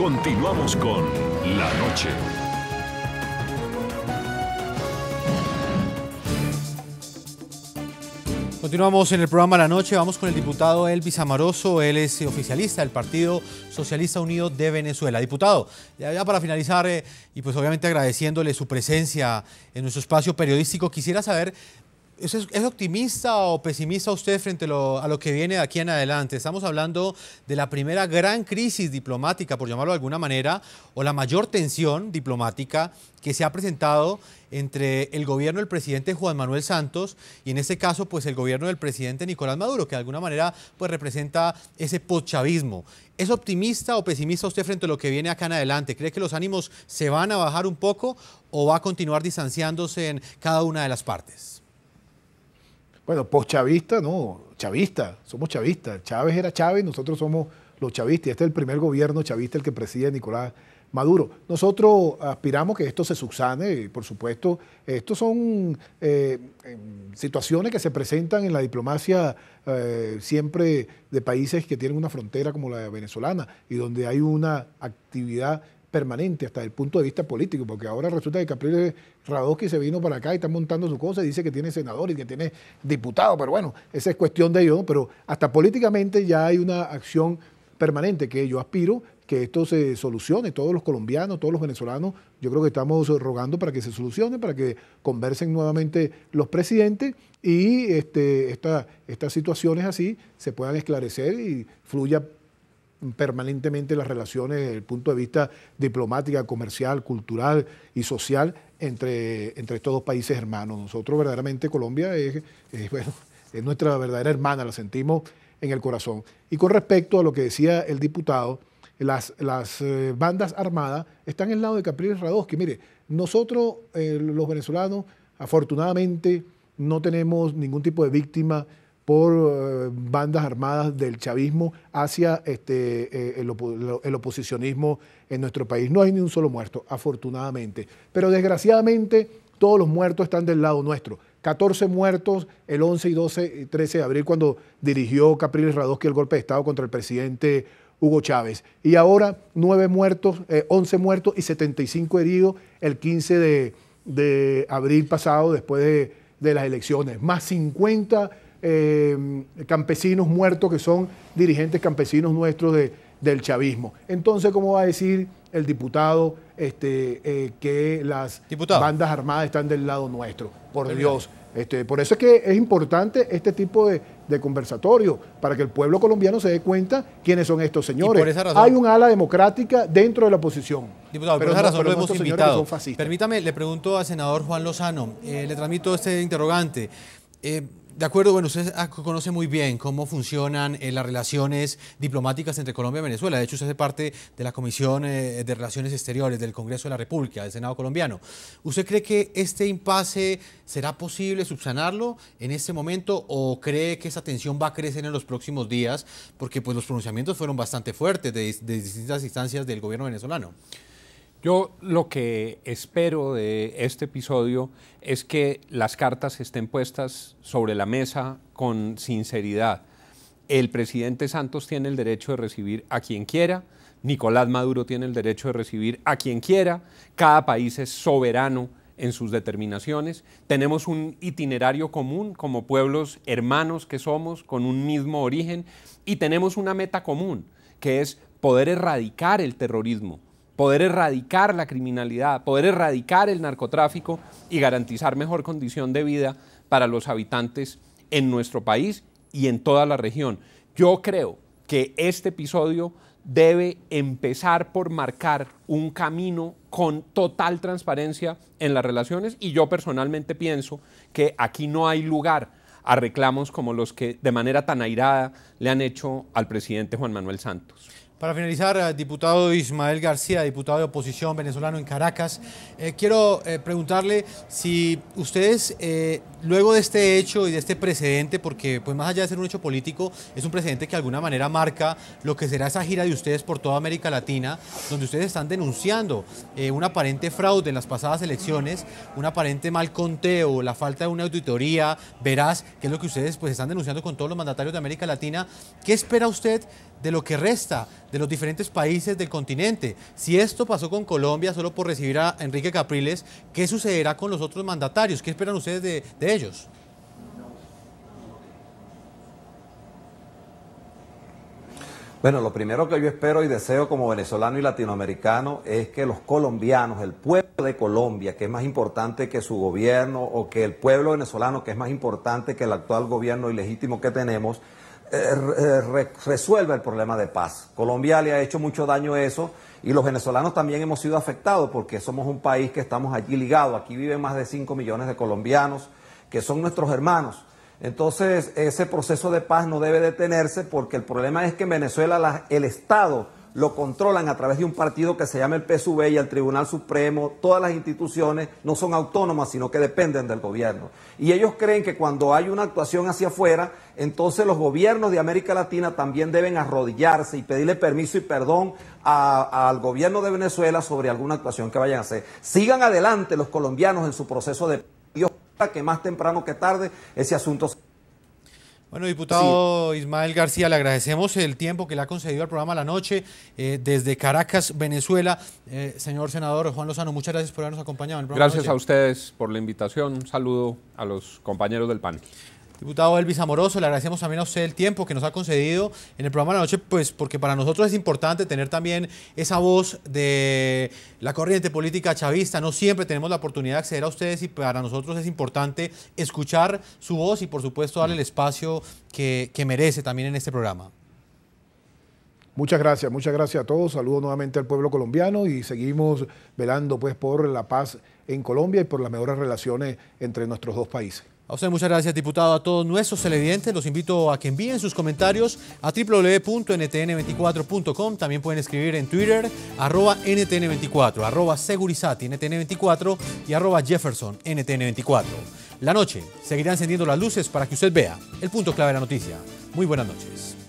Continuamos con La Noche. Continuamos en el programa La Noche, vamos con el diputado Elvis Amaroso, él es oficialista del Partido Socialista Unido de Venezuela. Diputado, ya, para finalizar, eh, y pues obviamente agradeciéndole su presencia en nuestro espacio periodístico, quisiera saber ¿Es, optimista o pesimista usted frente a lo que viene de aquí en adelante? Estamos hablando de la primera gran crisis diplomática, por llamarlo de alguna manera, o la mayor tensión diplomática que se ha presentado entre el gobierno del presidente Juan Manuel Santos y en este caso pues el gobierno del presidente Nicolás Maduro, que de alguna manera pues representa ese pochavismo. ¿Es optimista o pesimista usted frente a lo que viene acá en adelante? ¿Cree que los ánimos se van a bajar un poco o va a continuar distanciándose en cada una de las partes? bueno, post-chavista, no, chavista, somos chavistas. Chávez era Chávez, nosotros somos los chavistas. Y este es el primer gobierno chavista el que preside Nicolás Maduro. Nosotros aspiramos que esto se subsane y por supuesto, estos son eh, situaciones que se presentan en la diplomacia eh, siempre de países que tienen una frontera como la venezolana y donde hay una actividad permanente hasta el punto de vista político, porque ahora resulta que Capriles Radoski se vino para acá y está montando su cosa y dice que tiene senador y que tiene diputado, pero bueno, esa es cuestión de ellos, pero hasta políticamente ya hay una acción permanente que yo aspiro que esto se solucione, todos los colombianos, todos los venezolanos, yo creo que estamos rogando para que se solucione, para que conversen nuevamente los presidentes y este, esta, estas situaciones así se puedan esclarecer y fluya permanentemente las relaciones desde el punto de vista diplomática, comercial, cultural y social entre, entre estos dos países hermanos. Nosotros verdaderamente Colombia es, bueno, es nuestra verdadera hermana, la sentimos en el corazón. Y con respecto a lo que decía el diputado, las, las eh, bandas armadas están al lado de Capriles Radosky. Mire, nosotros eh, los venezolanos afortunadamente no tenemos ningún tipo de víctima por eh, bandas armadas del chavismo hacia este, eh, el, oposicionismo en nuestro país. No hay ni un solo muerto, afortunadamente. Pero desgraciadamente todos los muertos están del lado nuestro. 14 muertos el 11 y 12 y 13 de abril cuando dirigió Capriles Radosky el golpe de Estado contra el presidente Hugo Chávez. Y ahora muertos, 11 eh, muertos y 75 heridos el 15 de, abril pasado después de, de las elecciones. Más 50 eh, campesinos muertos que son dirigentes campesinos nuestros de, del chavismo. Entonces, ¿cómo va a decir el diputado este, eh, que las bandas armadas están del lado nuestro? Por Dios. Este, por eso es que es importante este tipo de, de, conversatorio, para que el pueblo colombiano se dé cuenta quiénes son estos señores. Hay un ala democrática dentro de la oposición. Diputado, por esa razón lo hemos invitado. Permítame, le pregunto al senador Juan Lozano, eh, le transmito este interrogante. De acuerdo, bueno, usted ah, conoce muy bien cómo funcionan eh, las relaciones diplomáticas entre Colombia y Venezuela. De hecho, usted hace parte de la Comisión eh, de Relaciones Exteriores del Congreso de la República, del Senado colombiano. ¿Usted cree que este impasse será posible subsanarlo en este momento o cree que esa tensión va a crecer en los próximos días? Porque pues, los pronunciamientos fueron bastante fuertes de distintas instancias del gobierno venezolano. Yo lo que espero de este episodio es que las cartas estén puestas sobre la mesa con sinceridad. El presidente Santos tiene el derecho de recibir a quien quiera, Nicolás Maduro tiene el derecho de recibir a quien quiera, cada país es soberano en sus determinaciones, tenemos un itinerario común como pueblos hermanos que somos, con un mismo origen, y tenemos una meta común, que es poder erradicar el terrorismo poder erradicar la criminalidad, poder erradicar el narcotráfico y garantizar mejor condición de vida para los habitantes en nuestro país y en toda la región. Yo creo que este episodio debe empezar por marcar un camino con total transparencia en las relaciones y yo personalmente pienso que aquí no hay lugar a reclamos como los que de manera tan airada le han hecho al presidente Juan Manuel Santos. Para finalizar, eh, diputado Ismael García, diputado de oposición venezolano en Caracas, eh, quiero eh, preguntarle si ustedes luego de este hecho y de este precedente, porque pues más allá de ser un hecho político, es un precedente que de alguna manera marca lo que será esa gira de ustedes por toda América Latina, donde ustedes están denunciando eh, un aparente fraude en las pasadas elecciones, un aparente mal conteo, la falta de una auditoría verás que es lo que ustedes pues están denunciando con todos los mandatarios de América Latina. ¿Qué espera usted de lo que resta de los diferentes países del continente? Si esto pasó con Colombia solo por recibir a Enrique Capriles, ¿qué sucederá con los otros mandatarios? ¿Qué esperan ustedes de ellos. Bueno, lo primero que yo espero y deseo como venezolano y latinoamericano es que los colombianos, el pueblo de Colombia, que es más importante que su gobierno, o que el pueblo venezolano, que es más importante que el actual gobierno ilegítimo que tenemos, eh, eh, resuelva el problema de paz. Colombia le ha hecho mucho daño a eso y los venezolanos también hemos sido afectados porque somos un país que estamos allí ligados. Aquí viven más de 5 millones de colombianos que son nuestros hermanos. Entonces, ese proceso de paz no debe detenerse porque el problema es que en Venezuela el Estado lo controlan a través de un partido que se llama el PSUV y el Tribunal Supremo. Todas las instituciones no son autónomas, sino que dependen del gobierno. Y ellos creen que cuando hay una actuación hacia afuera, entonces los gobiernos de América Latina también deben arrodillarse y pedirle permiso y perdón al gobierno de Venezuela sobre alguna actuación que vayan a hacer. Sigan adelante los colombianos en su proceso de que más temprano que tarde ese asunto Bueno, diputado Ismael García, le agradecemos el tiempo que le ha concedido al programa La Noche eh, desde Caracas, Venezuela. Eh, señor senador Juan Lozano, muchas gracias por habernos acompañado. En el programa gracias a ustedes por la invitación. Un saludo a los compañeros del PAN. Diputado Elvis Amoroso, le agradecemos también a usted el tiempo que nos ha concedido en el programa de la noche, pues porque para nosotros es importante tener también esa voz de la corriente política chavista. No siempre tenemos la oportunidad de acceder a ustedes y para nosotros es importante escuchar su voz y por supuesto darle el espacio que, que merece también en este programa. Muchas gracias, muchas gracias a todos. Saludo nuevamente al pueblo colombiano y seguimos velando pues por la paz en Colombia y por las mejores relaciones entre nuestros dos países. A usted muchas gracias, diputado. A todos nuestros televidentes, los invito a que envíen sus comentarios a www.ntn24.com. También pueden escribir en Twitter, arroba NTN24, arroba Segurizati NTN24 y arroba Jefferson NTN24. La noche seguirá encendiendo las luces para que usted vea el punto clave de la noticia. Muy buenas noches.